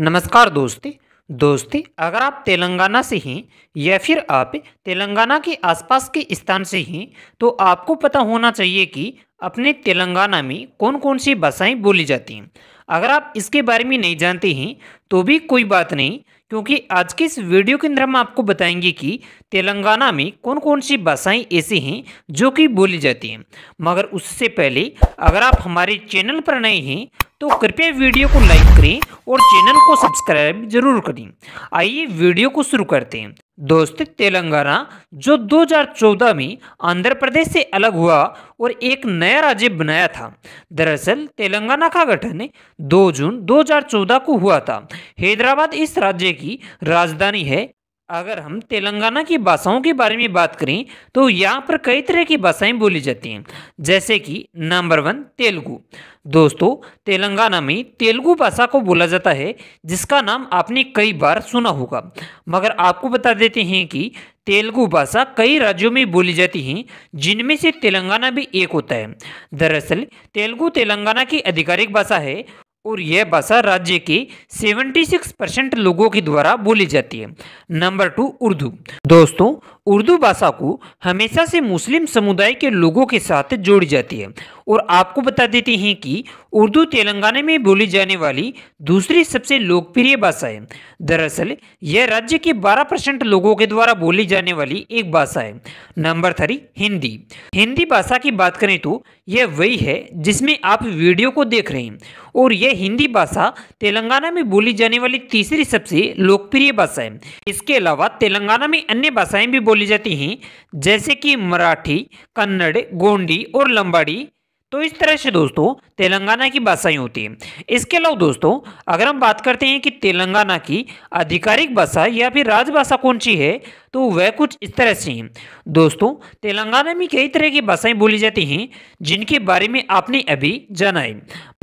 नमस्कार दोस्ती दोस्ती अगर आप तेलंगाना से हैं या फिर आप तेलंगाना के आसपास के स्थान से हैं तो आपको पता होना चाहिए कि अपने तेलंगाना में कौन कौन सी भाषाएं बोली जाती हैं अगर आप इसके बारे में नहीं जानते हैं तो भी कोई बात नहीं क्योंकि आज के इस वीडियो के अंदर हम आपको बताएंगे कि तेलंगाना में कौन कौन सी भाषाएं ऐसी हैं जो कि बोली जाती हैं मगर उससे पहले अगर आप हमारे चैनल पर नए हैं तो कृपया वीडियो को लाइक करें और चैनल को सब्सक्राइब जरूर करें आइए वीडियो को शुरू करते हैं दोस्त तेलंगाना जो 2014 में आंध्र प्रदेश से अलग हुआ और एक नया राज्य बनाया था दरअसल तेलंगाना का गठन 2 जून 2014 को हुआ था हैदराबाद इस राज्य की राजधानी है अगर हम तेलंगाना की भाषाओं के बारे में बात करें तो यहाँ पर कई तरह की भाषाएं बोली जाती हैं जैसे कि नंबर वन तेलुगु दोस्तों तेलंगाना में तेलुगु भाषा को बोला जाता है जिसका नाम आपने कई बार सुना होगा मगर आपको बता देते हैं कि तेलुगु भाषा कई राज्यों में बोली जाती है जिनमें से तेलंगाना भी एक होता है दरअसल तेलुगु तेलंगाना की आधिकारिक भाषा है और यह भाषा राज्य के 76 परसेंट लोगों के द्वारा बोली जाती है नंबर टू उर्दू दोस्तों उर्दू भाषा को हमेशा से मुस्लिम समुदाय के लोगों के साथ जोड़ी जाती है और आपको बता देते हैं कि उर्दू तेलंगाना में बोली जाने वाली दूसरी सबसे लोकप्रिय भाषा है दरअसल यह राज्य के 12 परसेंट लोगों के द्वारा बोली जाने वाली एक भाषा है नंबर थ्री हिंदी हिंदी भाषा की बात करें तो यह वही है जिसमें आप वीडियो को देख रहे हैं और यह हिंदी भाषा तेलंगाना में बोली जाने वाली तीसरी सबसे लोकप्रिय भाषा है इसके अलावा तेलंगाना में अन्य भाषाएं भी बोली बोली जाती हैं जैसे कि मराठी कन्नड़ गोंडी और लंबाड़ी तो इस तरह से दोस्तों तेलंगाना की भाषाएं होती हैं इसके अलावा दोस्तों अगर हम बात करते हैं कि तेलंगाना की आधिकारिक भाषा या फिर राजभाषा कौन सी है तो वह कुछ इस तरह से हैं दोस्तों तेलंगाना में कई तरह की भाषाएं बोली जाती हैं जिनके बारे में आपने अभी जाना है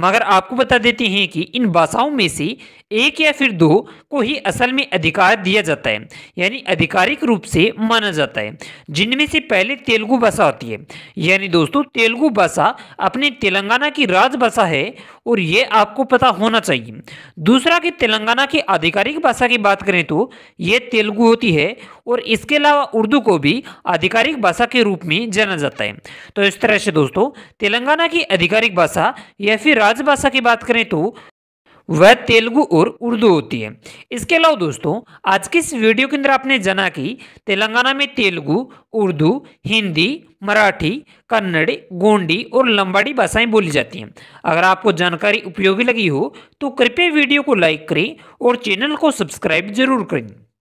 मगर आपको बता देते हैं कि इन भाषाओं में से एक या फिर दो को ही असल में अधिकार दिया जाता है यानी आधिकारिक रूप से माना जाता है जिनमें से पहले तेलुगु भाषा होती है यानी दोस्तों तेलुगु भाषा अपने तेलंगाना की राजभाषा है और ये आपको पता होना चाहिए दूसरा कि तेलंगाना की आधिकारिक भाषा की बात करें तो ये तेलुगु होती है और और इसके अलावा उर्दू को भी आधिकारिक भाषा के रूप में जाना जाता है तो इस तरह से दोस्तों तेलंगाना की आधिकारिक भाषा या फिर राजभाषा की बात करें तो वह तेलुगु और उर्दू होती है इसके अलावा दोस्तों आज की इस वीडियो के अंदर आपने जाना कि तेलंगाना में तेलुगु उर्दू हिंदी मराठी कन्नड़ गोंडी और लंबाड़ी भाषाएं बोली जाती हैं अगर आपको जानकारी उपयोगी लगी हो तो कृपया वीडियो को लाइक करें और चैनल को सब्सक्राइब जरूर करें